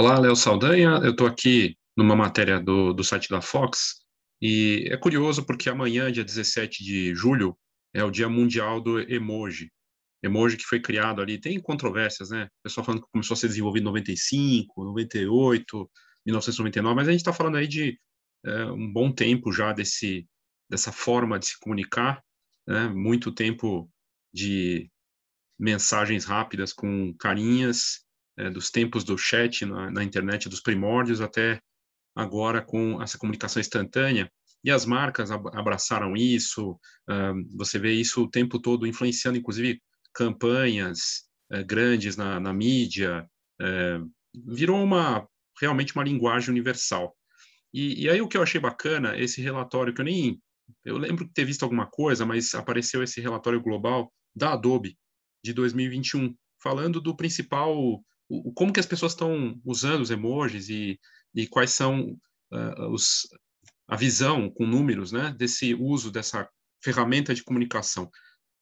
Olá, Léo Saldanha. Eu estou aqui numa matéria do, do site da Fox e é curioso porque amanhã, dia 17 de julho, é o Dia Mundial do Emoji. Emoji que foi criado ali, tem controvérsias, né? O pessoal falando que começou a ser desenvolvido em 95, 98, 1999, mas a gente está falando aí de é, um bom tempo já desse, dessa forma de se comunicar, né? muito tempo de mensagens rápidas com carinhas é, dos tempos do chat na, na, internet, dos primórdios até agora com essa comunicação instantânea. E as marcas abraçaram isso, você vê isso o tempo todo influenciando, inclusive, campanhas eh, grandes na, na mídia. Eh, virou uma realmente uma linguagem universal. E, e aí o que eu achei bacana, esse relatório que eu nem eu lembro de ter visto alguma coisa, mas apareceu esse relatório global da Adobe de 2021, falando do principal o, como que as pessoas estão usando os emojis e, e quais são uh, os, a visão com números né, desse uso dessa ferramenta de comunicação.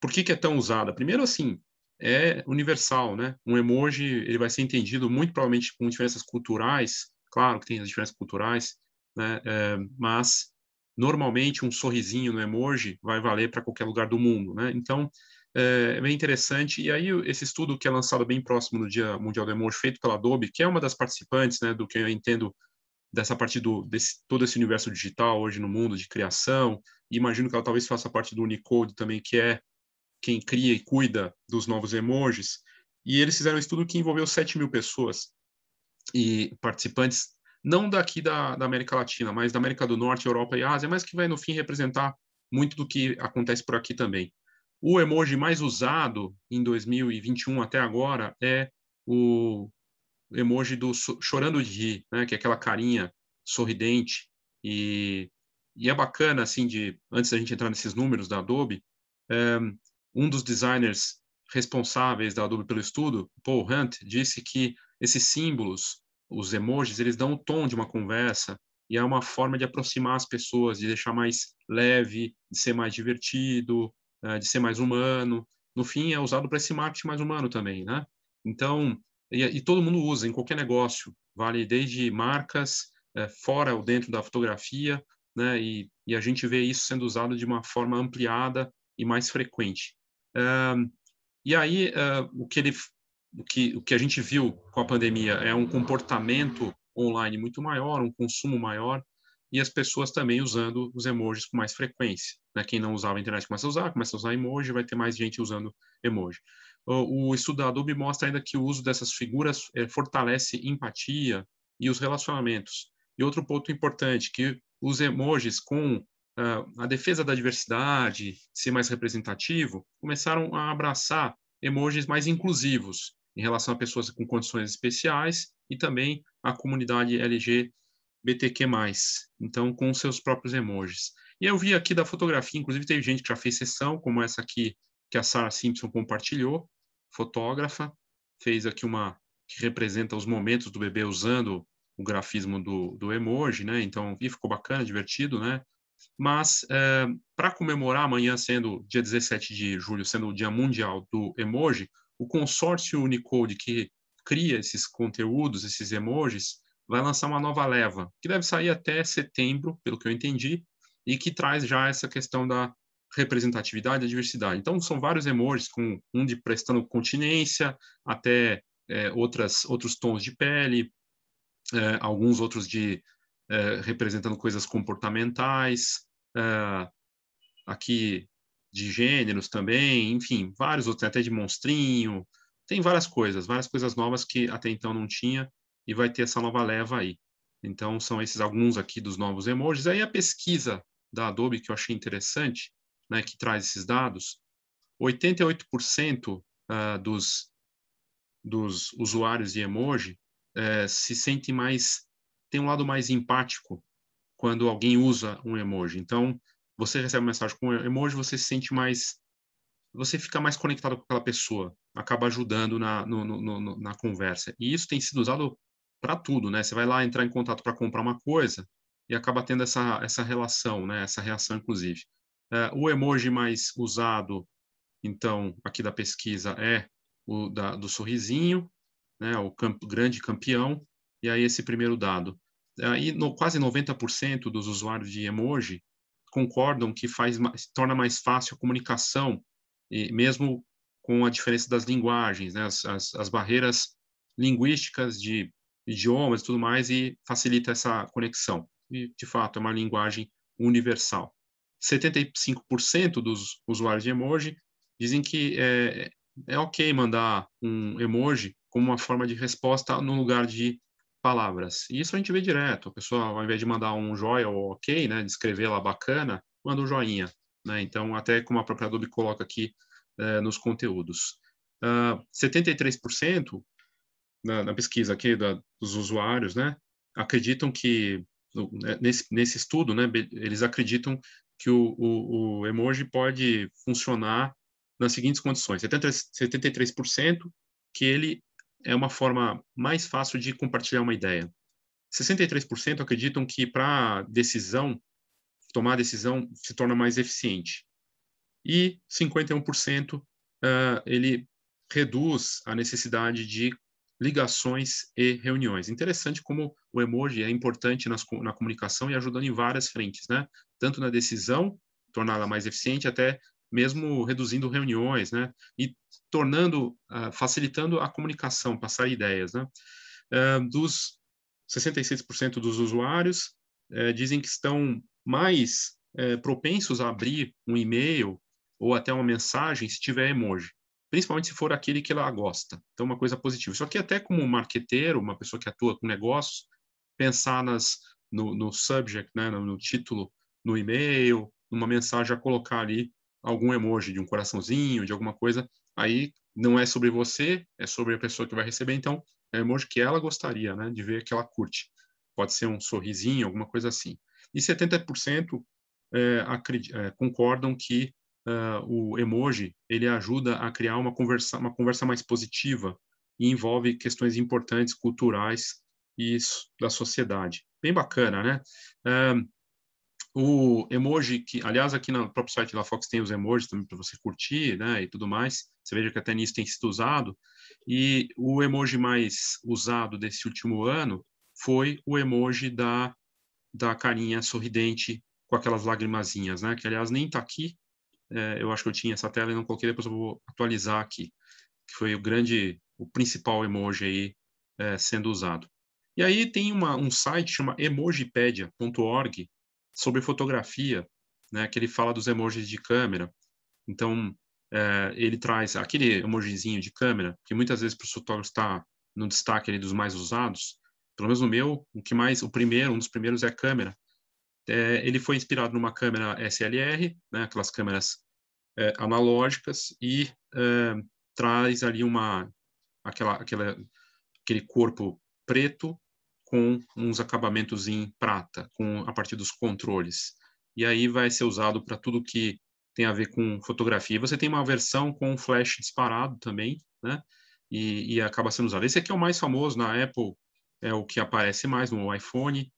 Por que, que é tão usada? Primeiro, assim, é universal, né? Um emoji ele vai ser entendido muito provavelmente com diferenças culturais, claro que tem as diferenças culturais, né? É, mas normalmente um sorrisinho no emoji vai valer para qualquer lugar do mundo, né? Então é, é bem interessante. E aí, esse estudo que é lançado bem próximo no Dia Mundial do Amor, feito pela Adobe, que é uma das participantes, né, do que eu entendo dessa parte do desse, todo esse universo digital hoje no mundo de criação, e imagino que ela talvez faça parte do Unicode também, que é quem cria e cuida dos novos emojis. E eles fizeram um estudo que envolveu 7 mil pessoas e participantes, não daqui da, da América Latina, mas da América do Norte, Europa e Ásia, mas que vai, no fim, representar muito do que acontece por aqui também. O emoji mais usado em 2021 até agora é o emoji do chorando de rir, né? Que é aquela carinha sorridente e, e é bacana assim de antes da gente entrar nesses números da Adobe, eh, um dos designers responsáveis da Adobe pelo estudo, Paul Hunt, disse que esses símbolos, os emojis, eles dão o tom de uma conversa e é uma forma de aproximar as pessoas, de deixar mais leve, de ser mais divertido, né, de ser mais humano. No fim, é usado para esse marketing mais humano também, né? Então, e, e, todo mundo usa em qualquer negócio, vale desde marcas é, fora ou dentro da fotografia, né? E, e, a gente vê isso sendo usado de uma forma ampliada e mais frequente. e aí, é, o que ele o que, o que a gente viu com a pandemia é um comportamento online muito maior, um consumo maior, e as pessoas também usando os emojis com mais frequência. Né? Quem não usava a internet começa a usar, começa a usar emoji, vai ter mais gente usando emoji. O, o estudo da Adobe mostra ainda que o uso dessas figuras é, fortalece empatia e os relacionamentos. E outro ponto importante, que os emojis com uh, a defesa da diversidade, ser mais representativo, começaram a abraçar emojis mais inclusivos em relação a pessoas com condições especiais e também a comunidade LGBT BTQ+, então com seus próprios emojis. E eu vi aqui da fotografia, inclusive teve gente que já fez sessão, como essa aqui que a Sarah Simpson compartilhou, fotógrafa, fez aqui uma que representa os momentos do bebê usando o grafismo do, do emoji, né? Então, e ficou bacana, divertido, né? Mas, é, eh, para comemorar amanhã, sendo dia 17 de julho, sendo o Dia Mundial do Emoji, o consórcio Unicode que cria esses conteúdos, esses emojis, vai lançar uma nova leva, que deve sair até setembro, pelo que eu entendi, e que traz já essa questão da representatividade e diversidade. Então, são vários emojis, com um de prestando continência, até é, outras, outros tons de pele, é, alguns outros de é, representando coisas comportamentais, é, aqui de gêneros também, enfim, vários outros, até de monstrinho, tem várias coisas, várias coisas novas que até então não tinha e vai ter essa nova leva aí. Então, são esses alguns aqui dos novos emojis. Aí a pesquisa da Adobe, que eu achei interessante, né, que traz esses dados, 88% uh, ah, dos, dos usuários de emoji uh, se sentem mais, tem um lado mais empático quando alguém usa um emoji. Então, você recebe uma mensagem com um emoji, você se sente mais, você fica mais conectado com aquela pessoa, acaba ajudando na, no, no, no, na conversa. E isso tem sido usado para tudo, né? Você vai lá entrar em contato para comprar uma coisa e acaba tendo essa, essa relação, né? Essa reação, inclusive. É, o emoji mais usado, então, aqui da pesquisa é o da, do sorrisinho, né? O camp, grande campeão. E aí esse primeiro dado. Aí no, quase 90% dos usuários de emoji concordam que faz torna mais fácil a comunicação, e mesmo com a diferença das linguagens, né? as, as, as barreiras linguísticas de idiomas e tudo mais, e facilita essa conexão. E, de fato, é uma linguagem universal. 75% dos usuários de emoji dizem que é, é ok mandar um emoji como uma forma de resposta no lugar de palavras. E isso a gente vê direto. A pessoa, ao invés de mandar um joia ou ok, né, de escrever lá bacana, manda um joinha. Né? Então, até como a própria Adobe coloca aqui eh, nos conteúdos. Uh, ah, 73% na, na pesquisa aqui da, dos usuários, né, acreditam que né, nesse, nesse estudo, né, eles acreditam que o, o, o emoji pode funcionar nas seguintes condições: 73, que ele é uma forma mais fácil de compartilhar uma ideia. 63% acreditam que para decisão, tomar decisão se torna mais eficiente. E 51% uh, ah, ele reduz a necessidade de ligações e reuniões. Interessante como o emoji é importante nas, na comunicação e ajudando em várias frentes, né? Tanto na decisão, torná-la mais eficiente, até mesmo reduzindo reuniões, né? E tornando, uh, facilitando a comunicação, passar ideias, né? Uh, dos 66% dos usuários uh, dizem que estão mais eh, propensos a abrir um e-mail ou até uma mensagem se tiver emoji principalmente se for aquele que ela gosta. Então, uma coisa positiva. Só que até como um marqueteiro, uma pessoa que atua com negócios, pensar nas, no, no subject, né, no, no título, no e-mail, numa mensagem, a colocar ali algum emoji de um coraçãozinho, de alguma coisa, aí não é sobre você, é sobre a pessoa que vai receber, então é emoji que ela gostaria, né, de ver que ela curte. Pode ser um sorrisinho, alguma coisa assim. E 70% é, é, concordam que uh, o emoji ele ajuda a criar uma conversa, uma conversa mais positiva e envolve questões importantes culturais e da sociedade. Bem bacana, né? Um, o emoji, que, aliás, aqui no próprio site da Fox tem os emojis também para você curtir, né, e tudo mais. Você veja que até nisso tem sido usado. E o emoji mais usado desse último ano foi o emoji da, da carinha sorridente com aquelas lagrimazinhas, né, que aliás nem está aqui, é, eu acho que eu tinha essa tela e não coloquei, depois eu vou atualizar aqui, que foi o grande, o principal emoji aí é, sendo usado. E aí tem uma, um site chama emojipedia.org sobre fotografia, né, que ele fala dos emojis de câmera. Então, é, ele traz aquele emojizinho de câmera, que muitas vezes para os fotógrafos está no destaque ali dos mais usados, pelo menos no meu, o que mais, o primeiro, um dos primeiros é a câmera, é, ele foi inspirado numa câmera SLR, né, aquelas câmeras é, analógicas, e é, traz ali uma, aquela, aquela, aquele corpo preto com uns acabamentos em prata, com a partir dos controles. E aí vai ser usado para tudo que tem a ver com fotografia. você tem uma versão com flash disparado também, né? E, e acaba sendo usado. Esse aqui é o mais famoso na Apple, é o que aparece mais no iPhone,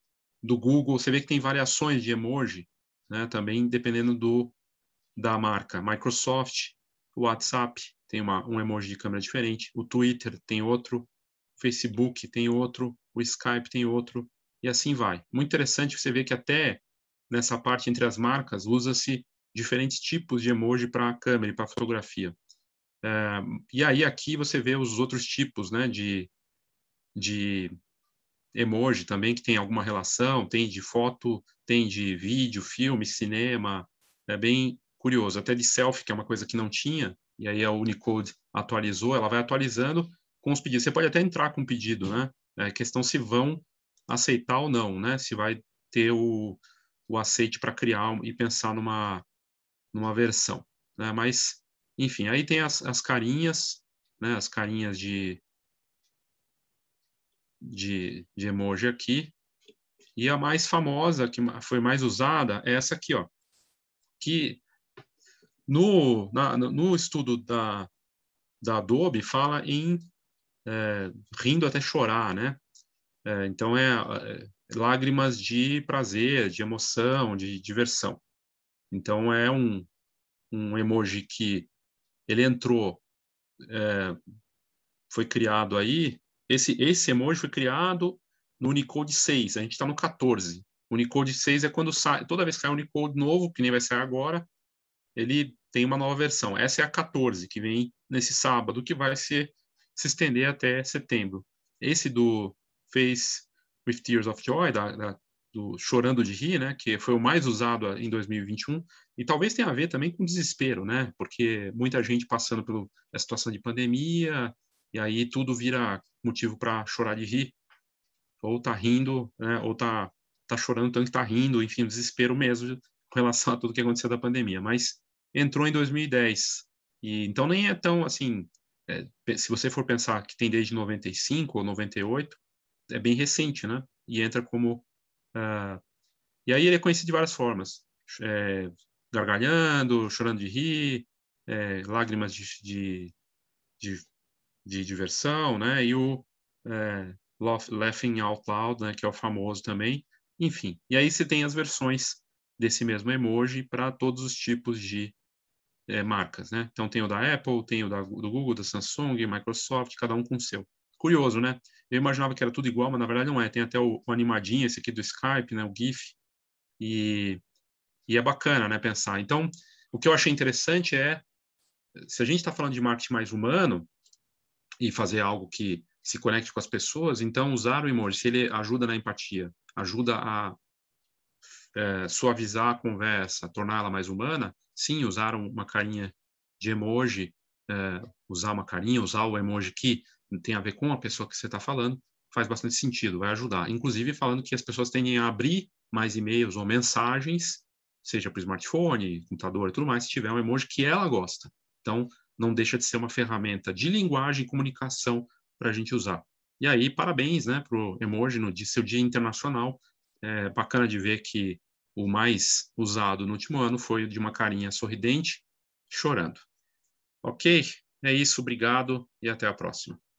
do Google, você vê que tem variações de emoji, né, também dependendo do da marca. Microsoft, o WhatsApp tem uma, um emoji de câmera diferente, o Twitter tem outro, o Facebook tem outro, o Skype tem outro, e assim vai. Muito interessante você ver que até nessa parte entre as marcas usa-se diferentes tipos de emoji para a câmera e para a fotografia. É, e aí aqui você vê os outros tipos né, de, de emoji também que tem alguma relação, tem de foto, tem de vídeo, filme, cinema, é bem curioso. Até de selfie, que é uma coisa que não tinha, e aí a Unicode atualizou, ela vai atualizando com os pedidos. Você pode até entrar com um pedido, né? É questão se vão aceitar ou não, né? Se vai ter o, o aceite para criar e pensar numa, numa versão, né? Mas, enfim, aí tem as, as carinhas, né? As carinhas de de, de emoji aqui. E a mais famosa, que foi mais usada, é essa aqui, ó. Que no, na, no estudo da, da Adobe fala em é, rindo até chorar, né? É, então é, é, lágrimas de prazer, de emoção, de diversão. Então é um, um emoji que ele entrou, é, foi criado aí esse, esse emoji foi criado no Unicode 6, a gente está no 14. O Unicode 6 é quando sai, toda vez que sai um Unicode novo, que nem vai sair agora, ele tem uma nova versão. Essa é a 14, que vem nesse sábado, que vai se, se estender até setembro. Esse do Face with Tears of Joy, da, da, do Chorando de Rir, né, que foi o mais usado em 2021, e talvez tenha a ver também com desespero, né, porque muita gente passando pela situação de pandemia, e aí tudo vira motivo para chorar de rir, ou tá rindo, né, ou tá, tá chorando tanto que tá rindo, enfim, desespero mesmo com relação a tudo que aconteceu da pandemia. Mas entrou em 2010, e então nem é tão assim, é, se você for pensar que tem desde 95 ou 98, é bem recente, né? E entra como. Uh, e aí ele é conhecido de várias formas: é, gargalhando, chorando de rir, é, lágrimas de, de, de de diversão, né? E o é, Laughing Out Loud, né? Que é o famoso também. Enfim, e aí você tem as versões desse mesmo emoji para todos os tipos de é, marcas, né? Então tem o da Apple, tem o da, do Google, da Samsung, Microsoft, cada um com o seu. Curioso, né? Eu imaginava que era tudo igual, mas na verdade não é. Tem até o, o animadinho, esse aqui do Skype, né? O GIF. E, e é bacana, né? Pensar. Então, o que eu achei interessante é, se a gente está falando de marketing mais humano, e fazer algo que se conecte com as pessoas, então usar o emoji, se ele ajuda na empatia, ajuda a é, suavizar a conversa, torná-la mais humana, sim, usar uma carinha de emoji, é, usar uma carinha, usar o emoji que tem a ver com a pessoa que você está falando, faz bastante sentido, vai ajudar. Inclusive falando que as pessoas tendem a abrir mais e-mails ou mensagens, seja para o smartphone, computador e tudo mais, se tiver um emoji que ela gosta. Então, não deixa de ser uma ferramenta de linguagem e comunicação para a gente usar. E aí, parabéns né, para o Emojino de seu dia internacional. É bacana de ver que o mais usado no último ano foi o de uma carinha sorridente, chorando. Ok? É isso, obrigado e até a próxima.